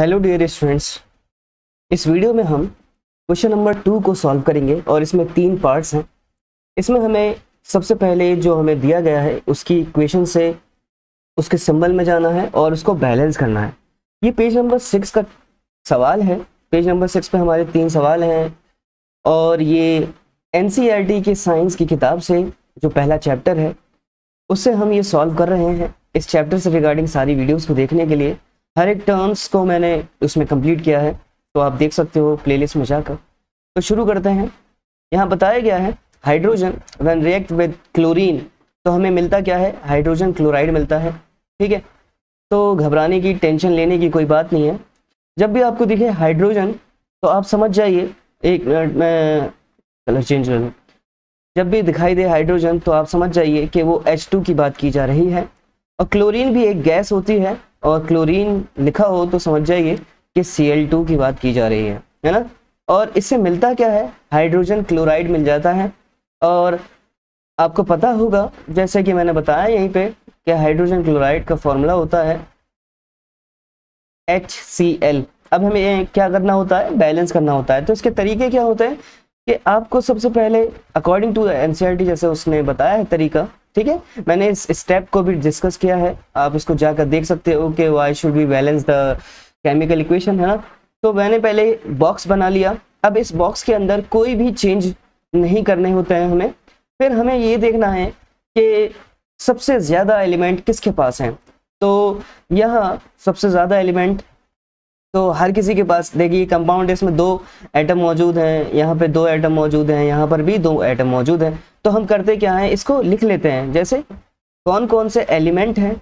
hello dear students इस video में हम क्वेश्चन नंबर टू को सॉल्व करेंगे और इसमें तीन पार्ट्स हैं इसमें हमें सबसे पहले जो हमें दिया गया है उसकी इक्वेशन से उसके सिंबल में जाना है और उसको बैलेंस करना है ये पेज नंबर सिक्स का सवाल है पेज नंबर सिक्स पे हमारे तीन सवाल हैं और ये एन e के साइंस की किताब से जो पहला चैप्टर है उससे हम ये सॉल्व कर रहे हैं इस चैप्टर से रिगार्डिंग सारी वीडियोज़ को देखने के लिए हर एक टर्म्स को मैंने उसमें कंप्लीट किया है तो आप देख सकते हो प्लेलिस्ट में जाकर तो शुरू करते हैं यहाँ बताया गया है hydrogen when react with chlorine तो हमें मिलता क्या है हाइड्रोजन क्लोराइड मिलता है ठीक है तो घबराने की टेंशन लेने की कोई बात नहीं है जब भी आपको दिखे हाइड्रोजन तो आप समझ जाइए एक मिनट में कलर चेंज कर लूँ जब भी दिखाई दे हाइड्रोजन तो आप समझ जाइए कि वो H2 की बात की जा रही है और क्लोरीन भी एक गैस होती है और क्लोरीन लिखा हो तो समझ जाइए कि Cl2 की बात की जा रही है है ना और इससे मिलता क्या है हाइड्रोजन क्लोराइड मिल जाता है और आपको पता होगा जैसे कि मैंने बताया यहीं पे कि हाइड्रोजन क्लोराइड का फॉर्मूला होता है एच अब हमें क्या करना होता है बैलेंस करना होता है तो इसके तरीके क्या होते हैं कि आपको सबसे पहले अकॉर्डिंग टू एन जैसे उसने बताया है तरीका ठीक है मैंने इस स्टेप को भी डिस्कस किया है आप इसको जाकर देख सकते हो कि why should be balance the chemical equation है ना तो मैंने पहले बॉक्स बना लिया अब इस बॉक्स के अंदर कोई भी चेंज नहीं करने होते हैं हमें फिर हमें ये देखना है कि सबसे ज़्यादा एलिमेंट किसके पास हैं तो यहाँ सबसे ज़्यादा एलिमेंट तो हर किसी के पास देखिए कंपाउंड इसमें दो एटम मौजूद हैं यहाँ पे दो एटम मौजूद हैं यहाँ पर भी दो एटम मौजूद हैं तो हम करते क्या है इसको लिख लेते हैं जैसे कौन कौन से एलिमेंट हैं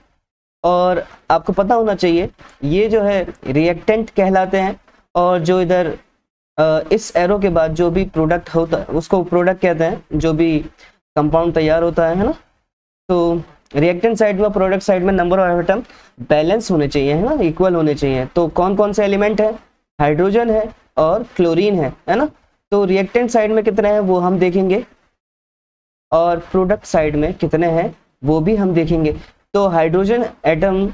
और आपको पता होना चाहिए ये जो है रिएक्टेंट कहलाते हैं और जो इधर इस एरो के बाद जो भी प्रोडक्ट होता है उसको प्रोडक्ट कहते हैं जो भी कंपाउंड तैयार होता है है ना तो रिएक्टेंट साइड में प्रोडक्ट साइड में नंबर ऑफ आइटम बैलेंस होने चाहिए है ना इक्वल होने चाहिए तो कौन कौन से एलिमेंट है हाइड्रोजन है और क्लोरीन है है ना तो रिएक्टेंट साइड में कितने हैं वो हम देखेंगे और प्रोडक्ट साइड में कितने हैं वो भी हम देखेंगे तो हाइड्रोजन एटम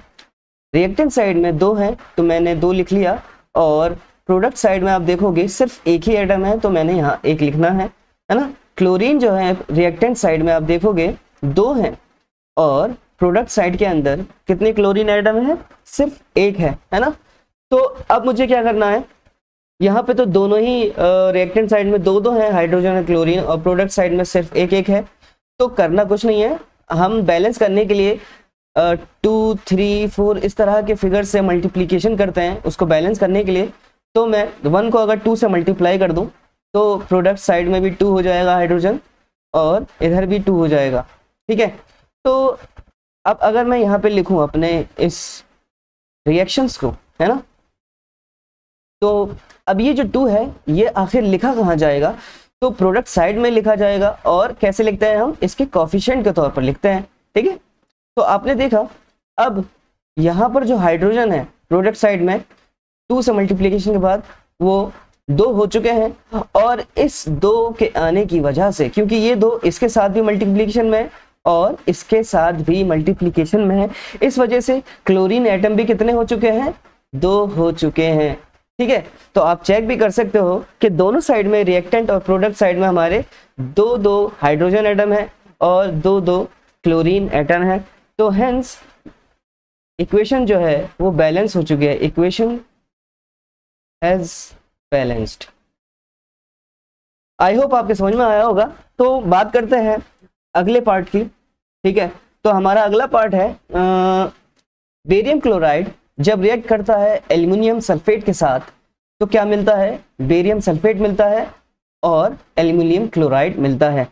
रिएक्टेंट साइड में दो हैं तो मैंने दो लिख लिया और प्रोडक्ट साइड में आप देखोगे सिर्फ एक ही एटम है तो मैंने यहाँ एक लिखना है है ना क्लोरीन जो है रिएक्टेंट साइड में आप देखोगे दो हैं और प्रोडक्ट साइड के अंदर कितने क्लोरीन एटम है सिर्फ एक है है ना तो अब मुझे क्या करना है यहाँ पे तो दोनों ही रिएक्टेंट साइड में दो दो हैं हाइड्रोजन और क्लोरीन और प्रोडक्ट साइड में सिर्फ एक एक है तो करना कुछ नहीं है हम बैलेंस करने के लिए टू थ्री फोर इस तरह के फिगर से मल्टीप्लीकेशन करते हैं उसको बैलेंस करने के लिए तो मैं वन को अगर टू से मल्टीप्लाई कर दूँ तो प्रोडक्ट साइड में भी टू हो जाएगा हाइड्रोजन और इधर भी टू हो जाएगा ठीक है तो अब अगर मैं यहाँ पे लिखूँ अपने इस रिएक्शंस को है ना तो अब ये जो टू है ये आखिर लिखा कहाँ जाएगा तो प्रोडक्ट साइड में लिखा जाएगा और कैसे लिखते हैं हम इसके कॉफिशेंट के तौर पर लिखते हैं ठीक है तो आपने देखा अब यहाँ पर जो हाइड्रोजन है प्रोडक्ट साइड में टू से मल्टीप्लीकेशन के बाद वो दो हो चुके हैं और इस दो के आने की वजह से क्योंकि ये दो इसके साथ भी मल्टीप्लीकेशन में है और इसके साथ भी मल्टीप्लीकेशन में है इस वजह से क्लोरीन एटम भी कितने हो चुके हैं दो हो चुके हैं ठीक है तो आप चेक भी कर सकते हो कि दोनों साइड में रिएक्टेंट और प्रोडक्ट साइड में हमारे दो दो हाइड्रोजन एटम है और दो दो क्लोरीन एटम है तो हेंस इक्वेशन जो है वो बैलेंस हो चुकी है equation as balanced I hope आपके समझ में आया होगा तो बात करते हैं अगले पार्ट की ठीक है तो हमारा अगला पार्ट है बेरियम क्लोराइड जब रिएक्ट करता है एल्यूमिनियम सल्फेट के साथ तो क्या मिलता है बेरियम सल्फेट मिलता है और एल्यूमिनियम क्लोराइड मिलता है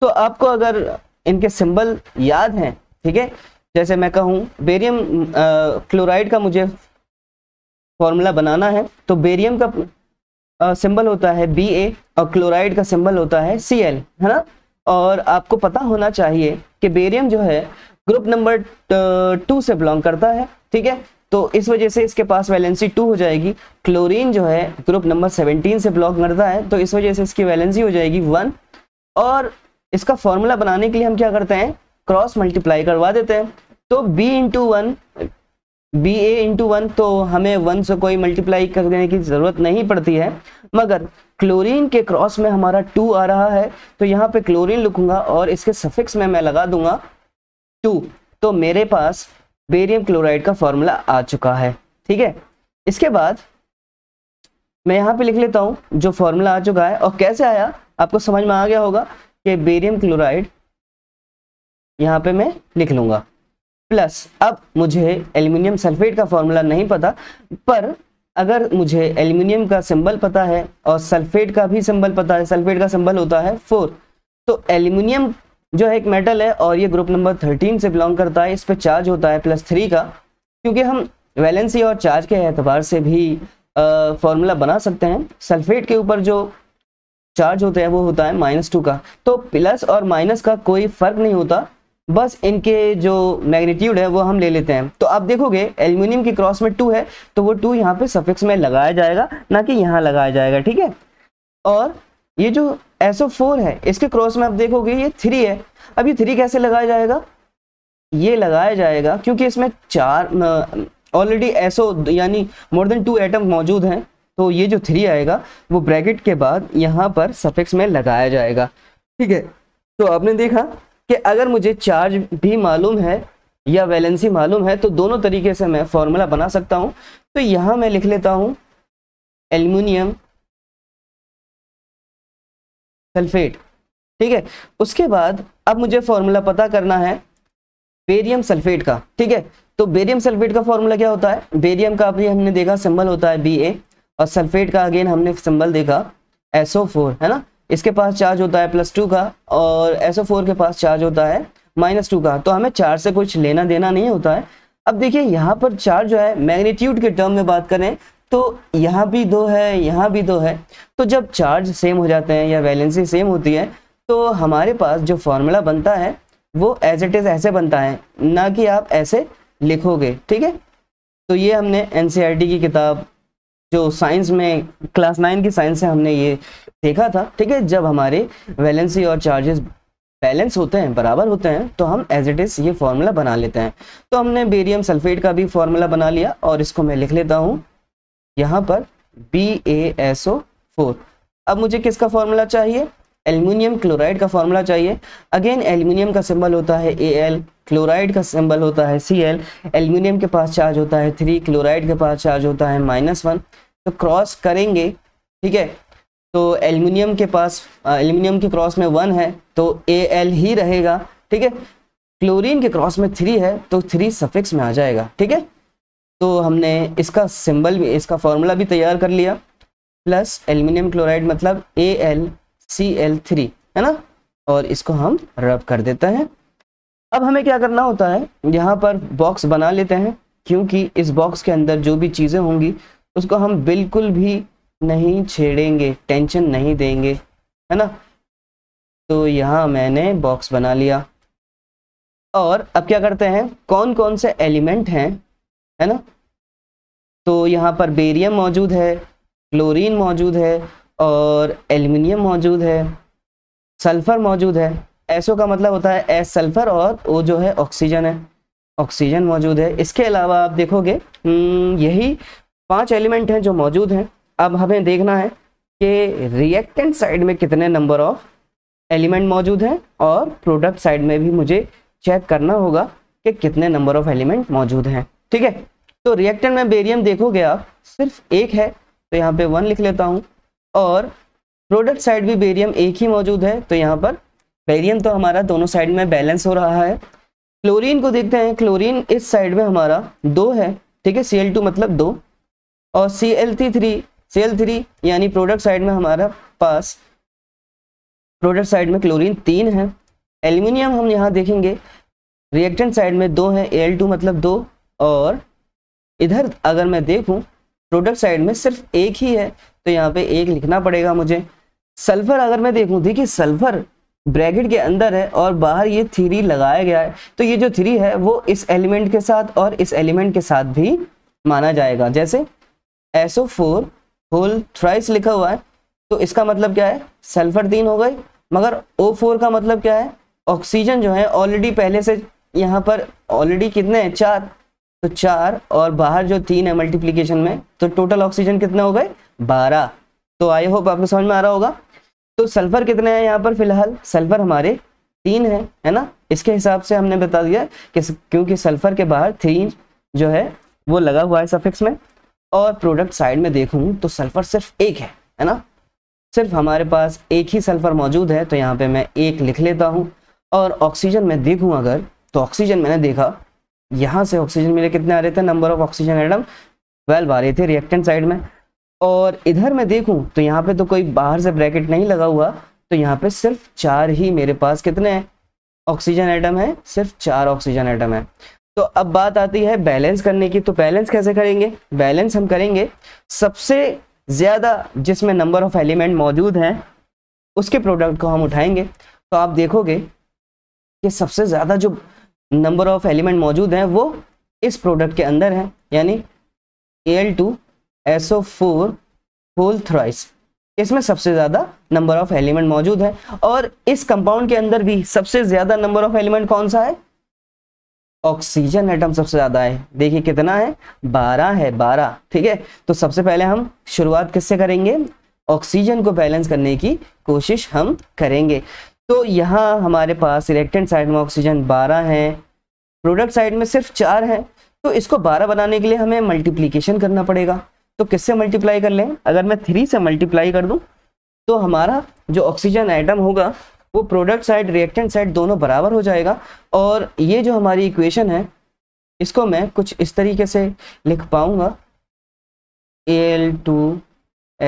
तो आपको अगर इनके सिंबल याद हैं ठीक है जैसे मैं कहूँ बेरियम क्लोराइड का मुझे फॉर्मूला बनाना है तो बेरियम का सिंबल होता है बी ए और क्लोराइड का सिंबल होता है सी एल है ना और आपको पता होना चाहिए कि बेरियम जो है ग्रुप नंबर टू से बिलोंग करता है ठीक है तो इस वजह से इसके पास वैलेंसी टू हो जाएगी क्लोरीन जो है ग्रुप नंबर सेवनटीन से ब्लॉक करता है तो इस वजह से इसकी वैलेंसी हो जाएगी वन और इसका फॉर्मूला बनाने के लिए हम क्या करते हैं क्रॉस मल्टीप्लाई करवा देते हैं तो B into one B A into one तो हमें वन से कोई मल्टीप्लाई कर देने की ज़रूरत नहीं पड़ती है मगर क्लोरीन के क्रॉस में हमारा टू आ रहा है तो यहाँ पे क्लोरीन लिखूंगा और इसके सफिक्स में मैं लगा दूंगा टू तो मेरे पास बेरियम क्लोराइड का फॉर्मूला आ चुका है ठीक है इसके बाद मैं यहाँ पे लिख लेता हूँ जो फॉर्मूला आ चुका है और कैसे आया आपको समझ में आ गया होगा कि बेरियम क्लोराइड यहाँ पे मैं लिख लूंगा प्लस अब मुझे एल्यूमिनियम सल्फेट का फॉर्मूला नहीं पता पर अगर मुझे एल्यूमिनियम का सिंबल पता है और सल्फेट का भी सिंबल पता है सल्फेट का सिंबल होता है फोर तो एल्यूमिनियम जो है एक मेटल है और ये ग्रुप नंबर थर्टीन से बिलोंग करता है इस पर चार्ज होता है प्लस थ्री का क्योंकि हम वैलेंसी और चार्ज के एतबार से भी फॉर्मूला बना सकते हैं सल्फेट के ऊपर जो चार्ज होता है वो होता है माइनस टू का तो प्लस और माइनस का कोई फर्क नहीं होता बस इनके जो मैग्नीट्यूड है वो हम ले लेते हैं तो आप देखोगे एल्यूमिनियम के क्रॉस में टू है तो वो टू यहाँ पे सफिक्स में लगाया जाएगा ना कि यहाँ लगाया जाएगा ठीक है और ये जो एसओ फोर है इसके क्रॉस में आप देखोगे ये थ्री है अब ये थ्री कैसे लगाया जाएगा ये लगाया जाएगा क्योंकि इसमें चार ऑलरेडी एसओ यानी मोर देन टू एटम मौजूद हैं तो ये जो थ्री आएगा वो ब्रैकेट के बाद यहाँ पर सफिक्स में लगाया जाएगा ठीक है तो आपने देखा कि अगर मुझे चार्ज भी मालूम है या वैलेंसी मालूम है तो दोनों तरीके से मैं फॉर्मूला बना सकता हूँ तो यहाँ मैं लिख लेता हूँ एल्यूमिनियम सल्फेट ठीक है उसके बाद अब मुझे फॉर्मूला पता करना है बेरियम सल्फेट का ठीक है तो बेरियम सल्फेट का फॉर्मूला क्या होता है बेरियम का अभी हमने देखा सिंबल होता है बी और सल्फेट का अगेन हमने सिंबल देखा एसओ है ना इसके पास चार्ज होता है प्लस टू का और फोर के पास चार्ज होता है माइनस टू का तो हमें चार से कुछ लेना देना नहीं होता है अब देखिए यहाँ पर चार्ज जो है मैग्नीट्यूड के टर्म में बात करें तो यहाँ भी दो है यहाँ भी दो है तो जब चार्ज सेम हो जाते हैं या वैलेंसी सेम होती है तो हमारे पास जो फॉर्मूला बनता है वो एज इट इज़ ऐसे बनता है ना कि आप ऐसे लिखोगे ठीक है तो ये हमने एन e की किताब जो साइंस में क्लास नाइन की साइंस से हमने ये देखा था ठीक है जब हमारे वैलेंसी और चार्जेस बैलेंस होते हैं बराबर होते हैं तो हम एज इट इज़ ये फॉर्मूला बना लेते हैं तो हमने बेरियम सल्फेट का भी फॉर्मूला बना लिया और इसको मैं लिख लेता हूँ यहाँ पर B A S O four अब मुझे किसका फॉर्मूला चाहिए एल्यूमिनियम क्लोराइड का फॉर्मूला चाहिए अगेन एल्यूमिनियम का सिंबल होता है ए एल क्लोराइड का सिंबल होता है सी एल एल्यूमिनियम के पास चार्ज होता है थ्री क्लोराइड के पास चार्ज होता है माइनस वन तो क्रॉस करेंगे ठीक है तो एल्यूमिनियम के पास एल्यूमिनियम के क्रॉस में वन है तो ए एल ही रहेगा ठीक है क्लोरीन के क्रॉस में थ्री है तो थ्री सफिक्स में आ जाएगा ठीक है तो हमने इसका सिंबल भी इसका फॉर्मूला भी तैयार कर लिया प्लस एल्यूमिनियम क्लोराइड मतलब A L C L three है ना और इसको हम रब कर देते हैं अब हमें क्या करना होता है यहाँ पर बॉक्स बना लेते हैं क्योंकि इस बॉक्स के अंदर जो भी चीज़ें होंगी उसको हम बिल्कुल भी नहीं छेड़ेंगे टेंशन नहीं देंगे है ना तो यहाँ मैंने बॉक्स बना लिया और अब क्या करते हैं कौन कौन से एलिमेंट हैं है ना तो यहाँ पर बेरियम मौजूद है क्लोरीन मौजूद है और एल्युमिनियम मौजूद है सल्फर मौजूद है एसओ का मतलब होता है एस सल्फर और ओ जो है ऑक्सीजन है ऑक्सीजन मौजूद है इसके अलावा आप देखोगे हम्म, यही पांच एलिमेंट हैं जो मौजूद हैं अब हमें देखना है कि रिएक्टेंट साइड में कितने नंबर ऑफ एलिमेंट मौजूद हैं और प्रोडक्ट साइड में भी मुझे चेक करना होगा कि कितने नंबर ऑफ एलिमेंट मौजूद हैं ठीक है तो रिएक्टेंट में बेरियम देखोगे आप सिर्फ एक है तो यहाँ पे वन लिख लेता हूँ और प्रोडक्ट साइड भी बेरियम एक ही मौजूद है तो यहाँ पर बेरियम तो हमारा दोनों साइड में बैलेंस हो रहा है क्लोरीन को देखते हैं क्लोरीन इस साइड में हमारा दो है ठीक है सी मतलब दो और C L three C L three यानी प्रोडक्ट साइड में हमारा पास प्रोडक्ट साइड में क्लोरीन तीन है एल्यूमिनियम हम यहाँ देखेंगे रिएक्टेंट साइड में दो है एल टू मतलब दो और इधर अगर मैं देखूं प्रोडक्ट साइड में सिर्फ एक ही है तो यहाँ पे एक लिखना पड़ेगा मुझे सल्फर अगर मैं देखूं देखिए सल्फर ब्रैकेट के अंदर है और बाहर ये थ्री लगाया गया है तो ये जो थ्री है वो इस एलिमेंट के साथ और इस एलिमेंट के साथ भी माना जाएगा जैसे एसओ फोर होल थ्राइस लिखा हुआ है तो इसका मतलब क्या है सल्फर तीन हो गए मगर ओ फोर का मतलब क्या है ऑक्सीजन जो है ऑलरेडी पहले से यहाँ पर ऑलरेडी कितने हैं चार तो चार और बाहर जो तीन है मल्टीप्लीकेशन में तो टोटल ऑक्सीजन कितने हो गए बारह तो आई होप आपको समझ में आ रहा होगा तो सल्फर कितने हैं यहाँ पर फिलहाल सल्फर हमारे तीन है है ना इसके हिसाब से हमने बता दिया कि क्योंकि सल्फर के बाहर थ्री जो है वो लगा हुआ है सफिक्स में और प्रोडक्ट साइड में देखूँ तो सल्फर सिर्फ एक है है ना सिर्फ हमारे पास एक ही सल्फर मौजूद है तो यहाँ पे मैं एक लिख लेता हूँ और ऑक्सीजन में देखूँ अगर तो ऑक्सीजन मैंने देखा यहाँ से ऑक्सीजन मिले कितने आ रहे थे number of oxygen atom twelve आ रहे थे रिएक्टेंट साइड में और इधर मैं देखूँ तो यहाँ पे तो कोई बाहर से ब्रैकेट नहीं लगा हुआ तो यहाँ पे सिर्फ चार ही मेरे पास कितने हैं ऑक्सीजन आइटम है सिर्फ चार ऑक्सीजन आइटम है तो अब बात आती है बैलेंस करने की तो बैलेंस कैसे करेंगे बैलेंस हम करेंगे सबसे ज़्यादा जिसमें नंबर ऑफ एलिमेंट मौजूद हैं उसके प्रोडक्ट को हम उठाएंगे तो आप देखोगे कि सबसे ज़्यादा जो नंबर ऑफ एलिमेंट मौजूद हैं वो इस प्रोडक्ट के अंदर हैं यानी L two S O four whole thrice इसमें सबसे ज़्यादा नंबर ऑफ एलिमेंट मौजूद है और इस कंपाउंड के अंदर भी सबसे ज़्यादा नंबर ऑफ एलिमेंट कौन सा है ऑक्सीजन एटम सबसे ज़्यादा है देखिए कितना है बारह है बारह ठीक है तो सबसे पहले हम शुरुआत किससे करेंगे ऑक्सीजन को बैलेंस करने की कोशिश हम करेंगे तो यहाँ हमारे पास रिएक्टेंट साइड में ऑक्सीजन 12 हैं प्रोडक्ट साइड में सिर्फ चार हैं तो इसको 12 बनाने के लिए हमें मल्टीप्लीकेशन करना पड़ेगा तो किससे मल्टीप्लाई कर लें अगर मैं थ्री से मल्टीप्लाई कर दूँ तो हमारा जो ऑक्सीजन आइटम होगा वो प्रोडक्ट साइड रिएक्टेंट साइड दोनों बराबर हो जाएगा और ये जो हमारी इक्वेशन है इसको मैं कुछ इस तरीके से लिख पाऊँगा L two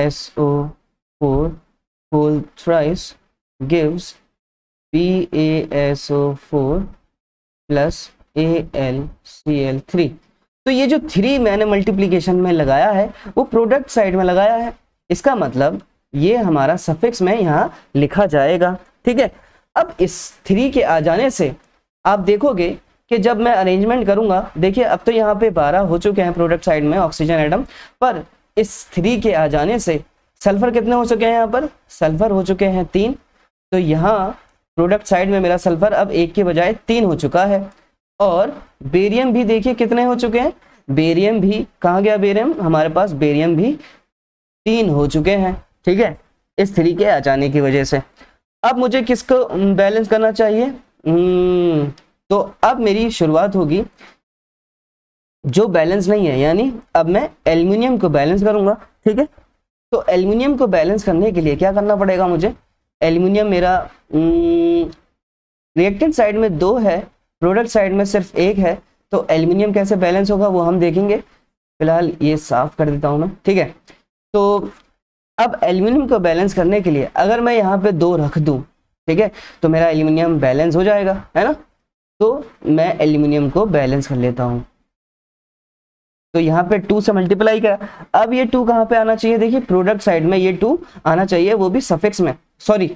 S O four whole thrice gives P A S O four plus A L C L three तो ये जो थ्री मैंने मल्टीप्लीकेशन में लगाया है वो प्रोडक्ट साइड में लगाया है इसका मतलब ये हमारा सफिक्स में यहाँ लिखा जाएगा ठीक है अब इस थ्री के आ जाने से आप देखोगे कि जब मैं अरेंजमेंट करूंगा देखिए अब तो यहाँ पे बारह हो चुके हैं प्रोडक्ट साइड में ऑक्सीजन एटम पर इस थ्री के आ जाने से सल्फर कितने हो चुके हैं यहाँ पर सल्फर हो चुके हैं तीन तो यहाँ प्रोडक्ट साइड में मेरा सल्फर अब एक के बजाय तीन हो चुका है और बेरियम भी देखिए कितने हो चुके हैं बेरियम भी कहाँ गया बेरियम हमारे पास बेरियम भी तीन हो चुके हैं ठीक है इस थ्री के आ जाने की वजह से अब मुझे किसको बैलेंस करना चाहिए हम्म, तो अब मेरी शुरुआत होगी जो बैलेंस नहीं है यानी अब मैं एल्यूमिनियम को बैलेंस करूंगा ठीक है तो एल्यूमिनियम को बैलेंस करने के लिए क्या करना पड़ेगा मुझे एल्यूमिनियम मेरा रिएक्टेड साइड में दो है प्रोडक्ट साइड में सिर्फ एक है तो एल्यूमिनियम कैसे बैलेंस होगा वो हम देखेंगे फिलहाल ये साफ कर देता हूँ मैं ठीक है तो अब एल्यूमिनियम को बैलेंस करने के लिए अगर मैं यहाँ पे दो रख दूँ ठीक है तो मेरा एल्यूमिनियम बैलेंस हो जाएगा है ना तो मैं एल्यूमिनियम को बैलेंस कर लेता हूँ तो यहाँ पे टू से मल्टीप्लाई करा अब ये टू कहाँ पे आना चाहिए देखिए प्रोडक्ट साइड में ये टू आना चाहिए वो भी सफेक्स में सॉरी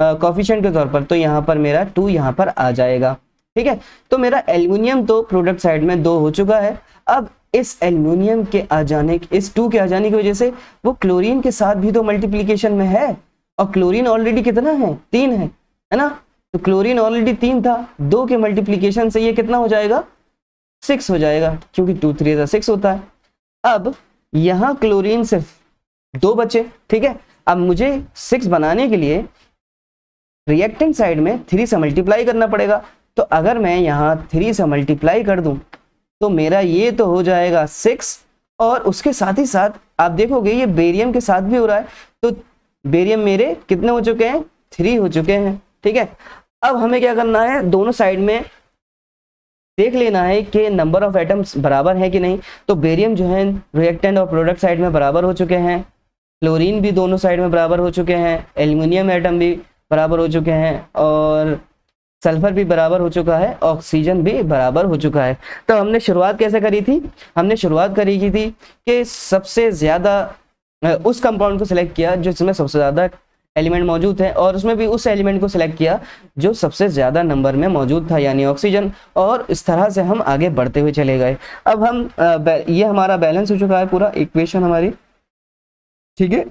कॉफिशेंट के तौर पर तो यहाँ पर मेरा टू यहाँ पर आ जाएगा ठीक है तो मेरा एल्यूमिनियम तो प्रोडक्ट साइड में दो हो चुका है अब इस एल्यूमिनियम के आ जाने इस टू के आ जाने की वजह से वो क्लोरीन के साथ भी तो मल्टीप्लीकेशन में है और क्लोरीन ऑलरेडी कितना है तीन है है ना तो क्लोरीन ऑलरेडी तीन था दो के मल्टीप्लीकेशन से ये कितना हो जाएगा सिक्स हो जाएगा क्योंकि टू थ्री सा सिक्स होता है अब यहाँ क्लोरीन सिर्फ दो बचे ठीक है अब मुझे सिक्स बनाने के लिए रिएक्टेंट साइड में थ्री से मल्टीप्लाई करना पड़ेगा तो अगर मैं यहाँ थ्री से मल्टीप्लाई कर दूँ तो मेरा ये तो हो जाएगा सिक्स और उसके साथ ही साथ आप देखोगे ये बेरियम के साथ भी हो रहा है तो बेरियम मेरे कितने हो चुके हैं थ्री हो चुके हैं ठीक है अब हमें क्या करना है दोनों साइड में देख लेना है कि नंबर ऑफ एटम्स बराबर है कि नहीं तो बेरियम जो है रिएक्टेंट और प्रोडक्ट साइड में बराबर हो चुके हैं क्लोरीन भी दोनों साइड में बराबर हो चुके हैं एल्यूमिनियम एटम भी बराबर हो चुके हैं और सल्फर भी बराबर हो चुका है ऑक्सीजन भी बराबर हो चुका है तो हमने शुरुआत कैसे करी थी हमने शुरुआत करी की थी कि सबसे ज़्यादा उस कंपाउंड को सिलेक्ट किया जिसमें सबसे ज़्यादा एलिमेंट मौजूद है और उसमें भी उस एलिमेंट को सिलेक्ट किया जो सबसे ज़्यादा नंबर में मौजूद था यानी ऑक्सीजन और इस तरह से हम आगे बढ़ते हुए चले गए अब हम ये हमारा बैलेंस हो चुका है पूरा इक्वेशन हमारी ठीक है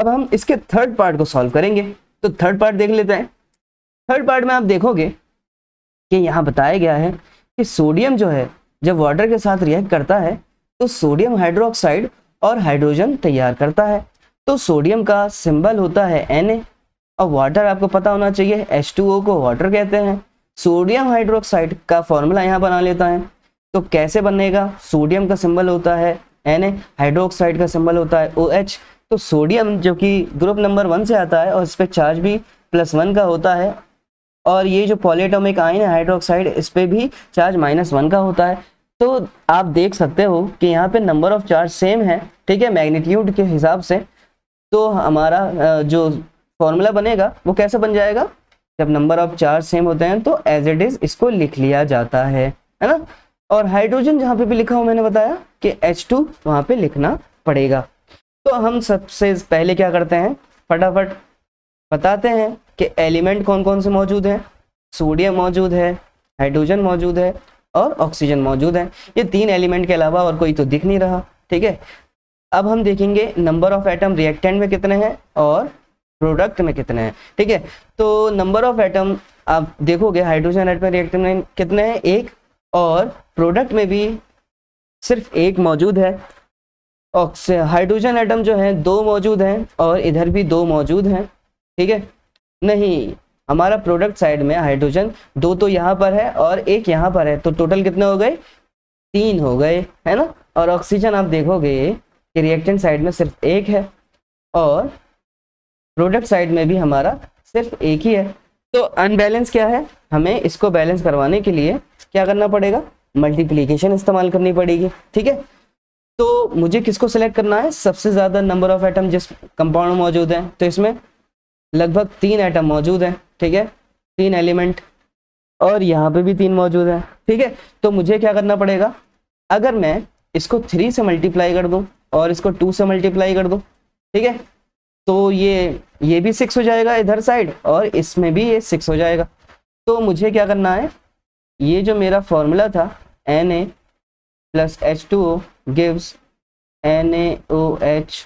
अब हम इसके थर्ड पार्ट को सॉल्व करेंगे तो थर्ड पार्ट देख लेते हैं थर्ड पार्ट में आप देखोगे कि यहाँ बताया गया है कि सोडियम जो है जब वाटर के साथ रिएक्ट करता है तो सोडियम हाइड्रोक्साइड और हाइड्रोजन तैयार करता है तो सोडियम का सिंबल होता है एन और वाटर आपको पता होना चाहिए एच को वाटर कहते हैं सोडियम हाइड्रोक्साइड का फॉर्मूला यहाँ बना लेता है तो कैसे बनेगा सोडियम का सिंबल होता है एन हाइड्रोक्साइड का सिंबल होता है ओ OH, तो सोडियम जो कि ग्रुप नंबर वन से आता है और इस पर चार्ज भी प्लस वन का होता है और ये जो पॉलीटोमिक आयन है हाइड्रोक्साइड इस पर भी चार्ज माइनस वन का होता है तो आप देख सकते हो कि यहाँ पे नंबर ऑफ चार्ज सेम है ठीक है मैग्नीट्यूड के हिसाब से तो हमारा जो फॉर्मूला बनेगा वो कैसे बन जाएगा जब नंबर ऑफ चार्ज सेम होते हैं तो एज इट इज इसको लिख लिया जाता है है ना और हाइड्रोजन जहां पे भी लिखा हो मैंने बताया कि H2 टू वहां पर लिखना पड़ेगा तो हम सबसे पहले क्या करते हैं फटाफट बताते हैं कि एलिमेंट कौन कौन से मौजूद हैं सोडियम मौजूद है हाइड्रोजन मौजूद है और ऑक्सीजन मौजूद है ये तीन एलिमेंट के अलावा और कोई तो दिख नहीं रहा ठीक है अब हम देखेंगे नंबर ऑफ एटम रिएक्टेंट में कितने हैं और प्रोडक्ट में कितने हैं ठीक है तो नंबर ऑफ एटम आप देखोगे हाइड्रोजन एटम रिएक्टेंट में कितने हैं एक और प्रोडक्ट में भी सिर्फ एक मौजूद है ऑक्सी हाइड्रोजन एटम जो है दो मौजूद हैं और इधर भी दो मौजूद हैं ठीक है नहीं हमारा प्रोडक्ट साइड में हाइड्रोजन दो तो यहाँ पर है और एक यहाँ पर है तो टोटल कितने हो गए तीन हो गए है ना और ऑक्सीजन आप देखोगे कि रिएक्टेंट साइड में सिर्फ एक है और प्रोडक्ट साइड में भी हमारा सिर्फ एक ही है तो अनबैलेंस क्या है हमें इसको बैलेंस करवाने के लिए क्या करना पड़ेगा मल्टीप्लीकेशन इस्तेमाल करनी पड़ेगी ठीक है तो मुझे किसको सेलेक्ट करना है सबसे ज़्यादा नंबर ऑफ एटम जिस कंपाउंड में मौजूद हैं तो इसमें लगभग तीन एटम मौजूद हैं ठीक है तीन एलिमेंट और यहाँ पे भी तीन मौजूद हैं ठीक है तो मुझे क्या करना पड़ेगा अगर मैं इसको थ्री से मल्टीप्लाई कर दूँ और इसको टू से मल्टीप्लाई कर दो ठीक है तो ये ये भी सिक्स हो जाएगा इधर साइड और इसमें भी ये सिक्स हो जाएगा तो मुझे क्या करना है ये जो मेरा फॉर्मूला था N A plus H two O gives N A O H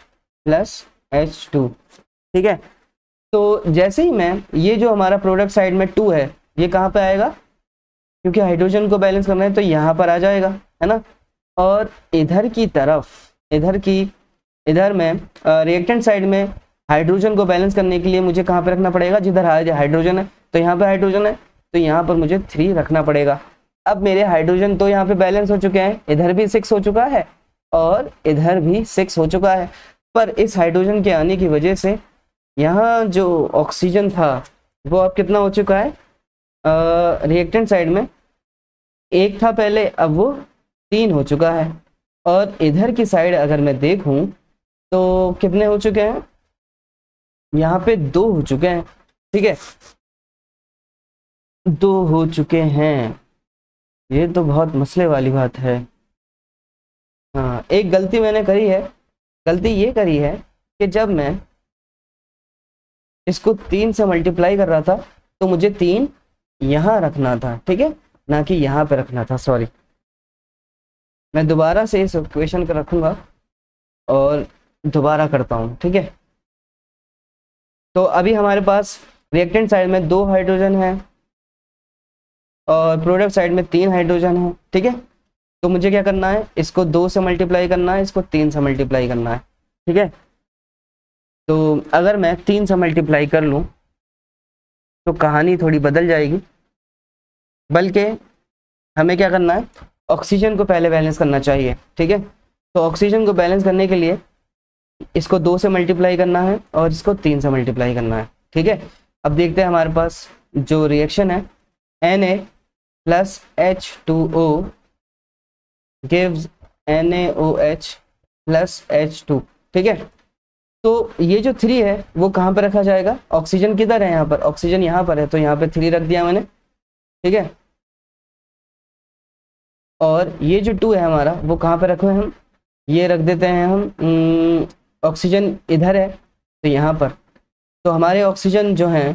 plus H two ठीक है तो जैसे ही मैं ये जो हमारा प्रोडक्ट साइड में टू है ये कहाँ पे आएगा क्योंकि हाइड्रोजन को बैलेंस करना है तो यहाँ पर आ जाएगा है ना और इधर की तरफ इधर की इधर में रिएक्टेंट साइड में हाइड्रोजन को बैलेंस करने के लिए मुझे कहाँ पर रखना पड़ेगा जिधर हाइड्रोजन है तो यहाँ पर हाइड्रोजन है तो यहाँ पर मुझे थ्री रखना पड़ेगा अब मेरे हाइड्रोजन तो यहाँ पे बैलेंस हो चुके हैं इधर भी सिक्स हो चुका है और इधर भी सिक्स हो चुका है पर इस हाइड्रोजन के आने की वजह से यहाँ जो ऑक्सीजन था वो अब कितना हो चुका है रिएक्टेंट साइड में एक था पहले अब वो तीन हो चुका है और इधर की साइड अगर मैं देखूं तो कितने हो चुके हैं यहाँ पे दो हो चुके हैं ठीक है दो हो चुके हैं ये तो बहुत मसले वाली बात है हाँ एक गलती मैंने करी है गलती ये करी है कि जब मैं इसको तीन से मल्टीप्लाई कर रहा था तो मुझे तीन यहाँ रखना था ठीक है ना कि यहाँ पे रखना था सॉरी मैं दोबारा से इस क्वेश्चन का रखूँगा और दोबारा करता हूँ ठीक है तो अभी हमारे पास रिएक्टेंट साइड में दो हाइड्रोजन है और प्रोडक्ट साइड में तीन हाइड्रोजन है ठीक है तो मुझे क्या करना है इसको दो से मल्टीप्लाई करना है इसको तीन से मल्टीप्लाई करना है ठीक है तो अगर मैं तीन से मल्टीप्लाई कर लूँ तो कहानी थोड़ी बदल जाएगी बल्कि हमें क्या करना है ऑक्सीजन को पहले बैलेंस करना चाहिए ठीक है तो ऑक्सीजन को बैलेंस करने के लिए इसको दो से मल्टीप्लाई करना है और इसको तीन से मल्टीप्लाई करना है ठीक है अब देखते हैं हमारे पास जो रिएक्शन है N A plus H two O gives N A O H plus H two ठीक है तो ये जो थ्री है वो कहाँ पर रखा जाएगा ऑक्सीजन किधर है यहाँ पर ऑक्सीजन यहाँ पर है तो यहाँ पे थ्री रख दिया मैंने ठीक है और ये जो टू है हमारा वो कहाँ पे रखे हम ये रख देते हैं हम ऑक्सीजन इधर है तो यहाँ पर तो हमारे ऑक्सीजन जो हैं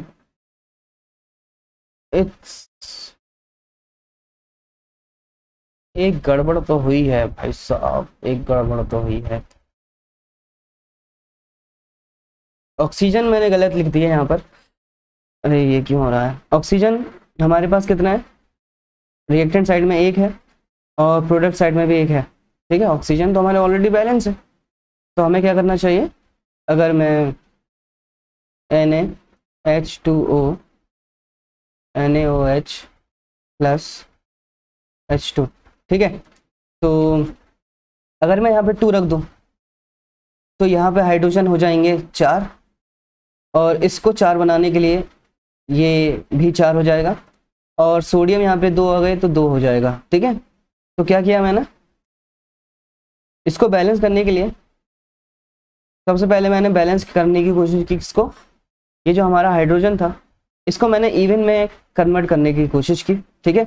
एक गड़बड़ तो हुई है भाई साहब एक गड़बड़ तो हुई है ऑक्सीजन मैंने गलत लिख दिया यहाँ पर अरे ये क्यों हो रहा है ऑक्सीजन हमारे पास कितना है रिएक्टेंट साइड में एक है और प्रोडक्ट साइड में भी एक है ठीक है ऑक्सीजन तो हमारे ऑलरेडी बैलेंस है तो हमें क्या करना चाहिए अगर मैं N A H two O N A O H plus H two ठीक है तो अगर मैं यहाँ पे टू रख दूँ तो यहाँ पे हाइड्रोजन हो जाएंगे चार और इसको चार बनाने के लिए ये भी चार हो जाएगा और सोडियम यहाँ पे दो आ गए तो दो हो जाएगा ठीक है तो क्या किया मैंने इसको बैलेंस करने के लिए सबसे पहले मैंने बैलेंस करने की कोशिश की इसको ये जो हमारा हाइड्रोजन था इसको मैंने इवन में कन्वर्ट करने की कोशिश की ठीक है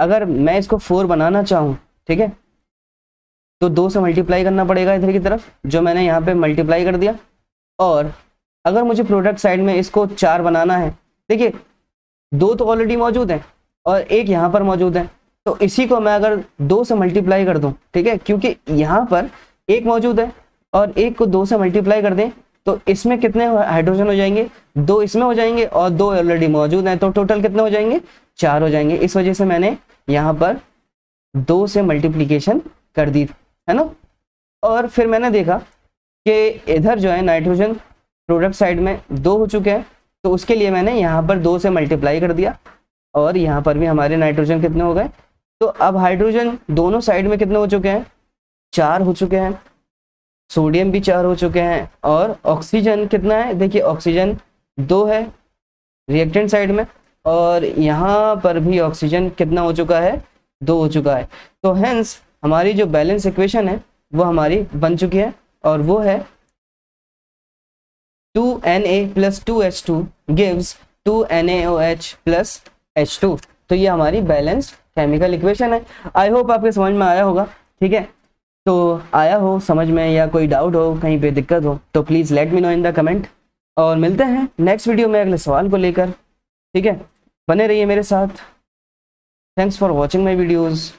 अगर मैं इसको फोर बनाना चाहूँ ठीक है तो दो से मल्टीप्लाई करना पड़ेगा इधर की तरफ जो मैंने यहाँ पे मल्टीप्लाई कर दिया और अगर मुझे प्रोडक्ट साइड में इसको चार बनाना है देखिए दो तो ऑलरेडी मौजूद हैं और एक यहाँ पर मौजूद है तो इसी को मैं अगर दो से मल्टीप्लाई कर दूं ठीक है क्योंकि यहाँ पर एक मौजूद है और एक को दो से मल्टीप्लाई कर दें तो इसमें कितने हाइड्रोजन हो जाएंगे दो इसमें हो जाएंगे और दो ऑलरेडी मौजूद हैं तो टोटल कितने हो जाएंगे चार हो जाएंगे इस वजह से मैंने यहाँ पर दो से मल्टीप्लीकेशन कर दी है ना और फिर मैंने देखा कि इधर जो है नाइट्रोजन प्रोडक्ट साइड में दो हो चुके हैं तो उसके लिए मैंने यहाँ पर दो से मल्टीप्लाई कर दिया और यहाँ पर भी हमारे नाइट्रोजन कितने हो गए तो अब हाइड्रोजन दोनों साइड में कितने हो चुके हैं चार हो चुके हैं सोडियम भी चार हो चुके हैं और ऑक्सीजन कितना है देखिए ऑक्सीजन दो है रिएक्टेंट साइड में और यहाँ पर भी ऑक्सीजन कितना हो चुका है दो हो चुका है तो हैंस हमारी जो बैलेंस इक्वेशन है वो हमारी बन चुकी है और वो है two N A plus two H two gives two N A O H plus H two तो ये हमारी बैलेंस केमिकल इक्वेशन है आई होप आपके समझ में आया होगा ठीक है तो आया हो समझ में या कोई डाउट हो कहीं पे दिक्कत हो तो please let me know in the comment और मिलते हैं नेक्स्ट वीडियो में अगले सवाल को लेकर ठीक है बने रहिए मेरे साथ thanks for watching my videos